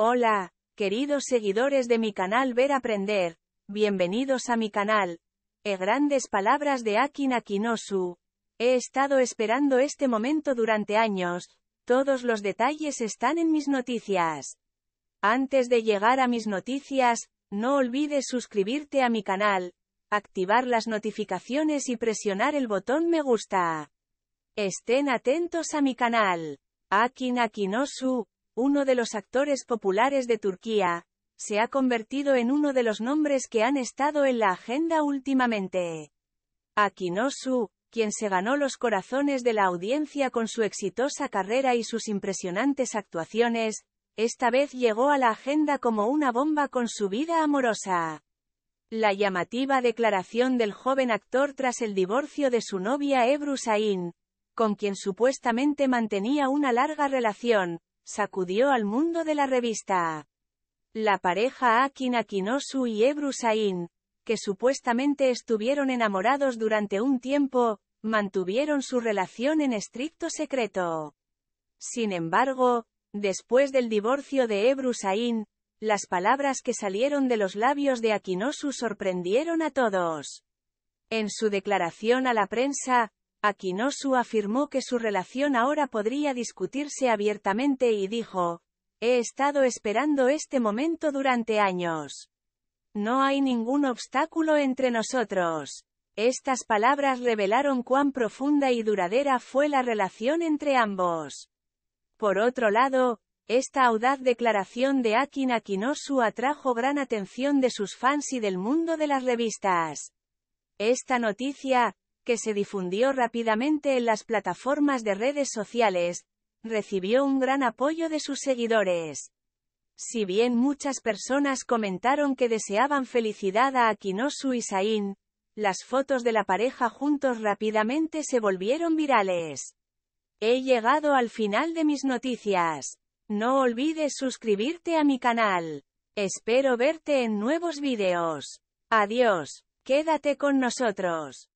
Hola, queridos seguidores de mi canal Ver Aprender. Bienvenidos a mi canal. E grandes palabras de Akin Akinosu. He estado esperando este momento durante años. Todos los detalles están en mis noticias. Antes de llegar a mis noticias, no olvides suscribirte a mi canal, activar las notificaciones y presionar el botón me gusta. Estén atentos a mi canal. Akin Akinosu, uno de los actores populares de Turquía, se ha convertido en uno de los nombres que han estado en la agenda últimamente. Akinosu, quien se ganó los corazones de la audiencia con su exitosa carrera y sus impresionantes actuaciones, esta vez llegó a la agenda como una bomba con su vida amorosa. La llamativa declaración del joven actor tras el divorcio de su novia Ebru Sain, con quien supuestamente mantenía una larga relación, sacudió al mundo de la revista. La pareja Akin Akinosu y Ebru Sain, que supuestamente estuvieron enamorados durante un tiempo, mantuvieron su relación en estricto secreto. Sin embargo, después del divorcio de Ebru Sain, las palabras que salieron de los labios de Akinosu sorprendieron a todos. En su declaración a la prensa, Akinosu afirmó que su relación ahora podría discutirse abiertamente y dijo, He estado esperando este momento durante años. No hay ningún obstáculo entre nosotros. Estas palabras revelaron cuán profunda y duradera fue la relación entre ambos. Por otro lado, esta audaz declaración de Akin Akinosu atrajo gran atención de sus fans y del mundo de las revistas. Esta noticia, que se difundió rápidamente en las plataformas de redes sociales, recibió un gran apoyo de sus seguidores. Si bien muchas personas comentaron que deseaban felicidad a Akinosu y Sain, las fotos de la pareja juntos rápidamente se volvieron virales. He llegado al final de mis noticias. No olvides suscribirte a mi canal. Espero verte en nuevos videos. Adiós, quédate con nosotros.